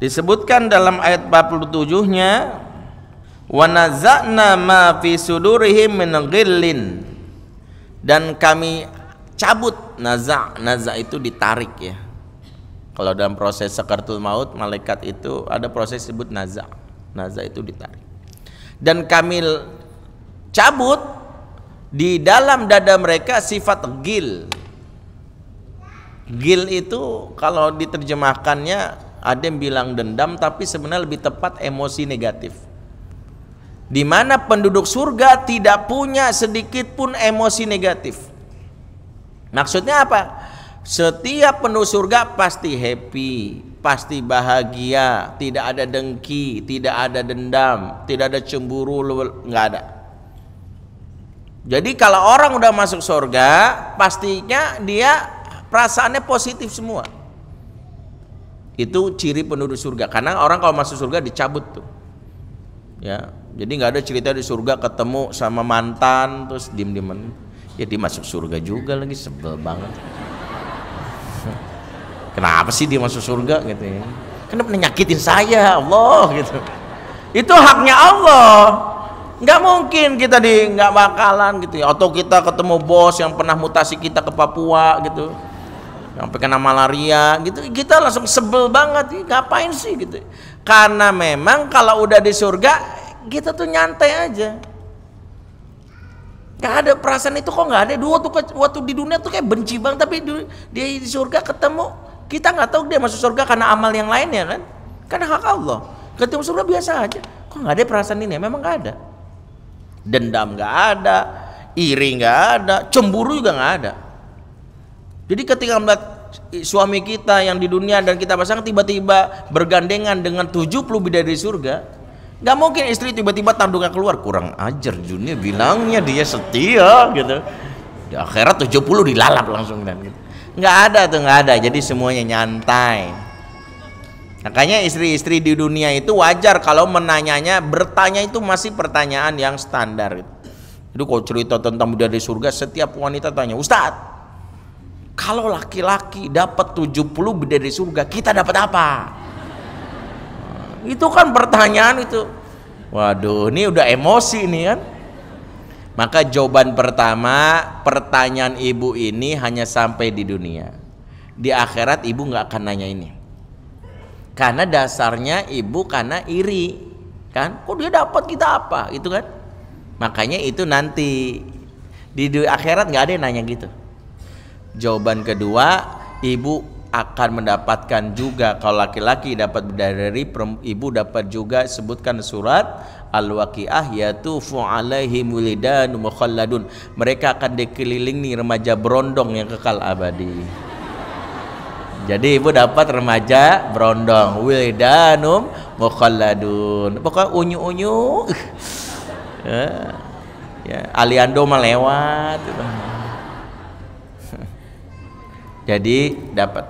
disebutkan dalam ayat 47-nya wa nazana ma fi sudurihim min ghillin dan kami cabut naza naza itu ditarik ya kalau dalam proses sekertul maut malaikat itu ada proses disebut naza naza itu ditarik dan kami cabut di dalam dada mereka sifat gil gil itu kalau diterjemahkannya ada yang bilang dendam tapi sebenarnya lebih tepat emosi negatif di mana penduduk surga tidak punya sedikit pun emosi negatif maksudnya apa setiap penduduk surga pasti happy pasti bahagia tidak ada dengki tidak ada dendam tidak ada cemburu nggak ada jadi kalau orang udah masuk surga pastinya dia perasaannya positif semua itu ciri penduduk surga. Karena orang kalau masuk surga dicabut tuh. Ya, jadi nggak ada cerita di surga ketemu sama mantan terus diem diman Jadi ya, masuk surga juga lagi sebel banget. Kenapa sih dia masuk surga gitu ya? Kenapa nyakitin saya Allah gitu? Itu haknya Allah nggak mungkin kita di nggak bakalan gitu ya atau kita ketemu bos yang pernah mutasi kita ke Papua gitu yang kena malaria gitu kita langsung sebel banget ngapain sih gitu karena memang kalau udah di surga kita tuh nyantai aja gak ada perasaan itu kok nggak ada dua tuh waktu di dunia tuh kayak benci banget tapi dia di, surga ketemu kita nggak tahu dia masuk surga karena amal yang lain ya kan karena hak Allah ketemu surga biasa aja kok nggak ada perasaan ini memang nggak ada dendam nggak ada iri nggak ada cemburu juga nggak ada jadi ketika melihat suami kita yang di dunia dan kita pasang tiba-tiba bergandengan dengan 70 bidadari surga, nggak mungkin istri tiba-tiba tanduknya keluar kurang ajar dunia bilangnya dia setia gitu. Di akhirat 70 dilalap langsung dan gitu. Nggak ada tuh nggak ada. Jadi semuanya nyantai. Makanya istri-istri di dunia itu wajar kalau menanyanya bertanya itu masih pertanyaan yang standar. Itu kalau cerita tentang bidadari surga setiap wanita tanya, "Ustadz, kalau laki-laki dapat 70 beda dari surga, kita dapat apa? Itu kan pertanyaan itu. Waduh, ini udah emosi nih kan. Maka jawaban pertama, pertanyaan ibu ini hanya sampai di dunia. Di akhirat ibu nggak akan nanya ini. Karena dasarnya ibu karena iri, kan? Kok dia dapat kita apa? Itu kan? Makanya itu nanti di akhirat nggak ada yang nanya gitu Jawaban kedua, ibu akan mendapatkan juga kalau laki-laki dapat dari ibu dapat juga sebutkan surat Al-Waqiah yaitu fu'alaihi mulidan mukhalladun. Mereka akan dikelilingi remaja berondong yang kekal abadi. Jadi ibu dapat remaja berondong wildanum mukhalladun. Pokoknya unyu-unyu. Ya. ya, Aliando melewat gitu. Jadi dapat.